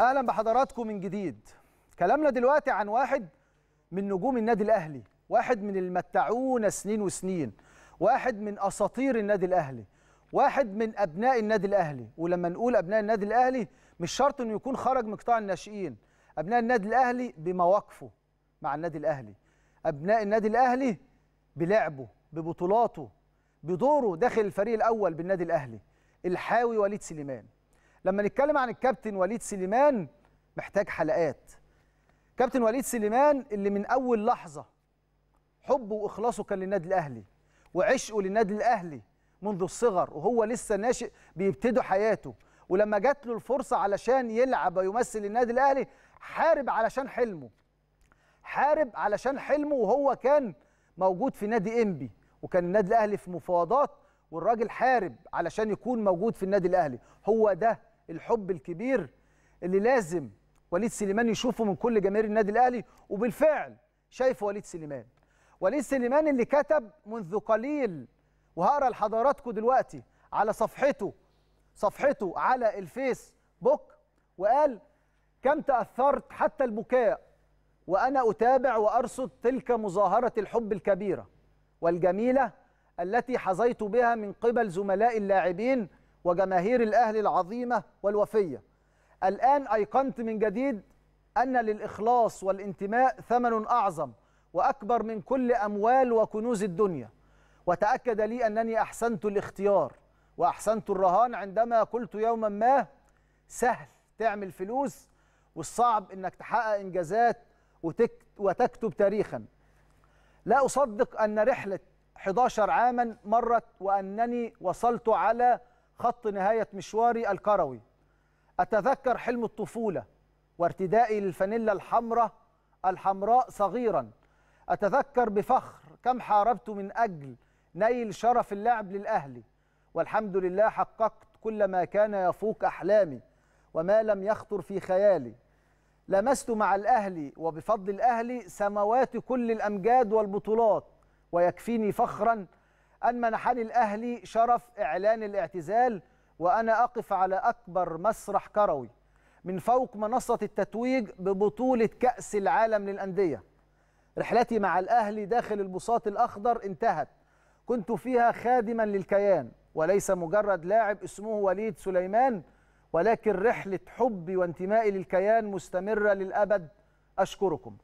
اهلا بحضراتكم من جديد كلامنا دلوقتي عن واحد من نجوم النادي الاهلي واحد من المتعونا سنين وسنين واحد من اساطير النادي الاهلي واحد من ابناء النادي الاهلي ولما نقول ابناء النادي الاهلي مش شرط انه يكون خرج من قطاع الناشئين ابناء النادي الاهلي بمواقفه مع النادي الاهلي ابناء النادي الاهلي بلعبه ببطولاته بدوره داخل الفريق الاول بالنادي الاهلي الحاوي وليد سليمان لما نتكلم عن الكابتن وليد سليمان محتاج حلقات كابتن وليد سليمان اللي من اول لحظه حبه واخلاصه كان للنادي الاهلي وعشقه للنادي الاهلي منذ الصغر وهو لسه ناشئ بيبتدوا حياته ولما جات له الفرصه علشان يلعب ويمثل النادي الاهلي حارب علشان حلمه حارب علشان حلمه وهو كان موجود في نادي انبي وكان النادي الاهلي في مفاوضات والراجل حارب علشان يكون موجود في النادي الاهلي هو ده الحب الكبير اللي لازم وليد سليمان يشوفه من كل جماهير النادي الاهلي وبالفعل شايف وليد سليمان وليد سليمان اللي كتب منذ قليل وهقرا لحضراتكم دلوقتي على صفحته صفحته على الفيس بوك وقال كم تاثرت حتى البكاء وانا اتابع وارصد تلك مظاهره الحب الكبيره والجميله التي حظيت بها من قبل زملاء اللاعبين وجماهير الأهلي العظيمة والوفية الآن أيقنت من جديد أن للإخلاص والانتماء ثمن أعظم وأكبر من كل أموال وكنوز الدنيا وتأكد لي أنني أحسنت الاختيار وأحسنت الرهان عندما قلت يوما ما سهل تعمل فلوس والصعب أنك تحقق إنجازات وتكتب تاريخا لا أصدق أن رحلة 11 عاما مرت وأنني وصلت على خط نهاية مشواري الكروي أتذكر حلم الطفولة وارتدائي للفانيلا الحمراء الحمراء صغيرا أتذكر بفخر كم حاربت من أجل نيل شرف اللعب للأهلي والحمد لله حققت كل ما كان يفوق أحلامي وما لم يخطر في خيالي لمست مع الأهلي وبفضل الأهلي سموات كل الأمجاد والبطولات ويكفيني فخرا أن منحني الأهلي شرف إعلان الاعتزال وأنا أقف على أكبر مسرح كروي من فوق منصة التتويج ببطولة كأس العالم للأندية رحلتي مع الأهلي داخل البساط الأخضر انتهت كنت فيها خادما للكيان وليس مجرد لاعب اسمه وليد سليمان ولكن رحلة حبي وانتمائي للكيان مستمرة للأبد أشكركم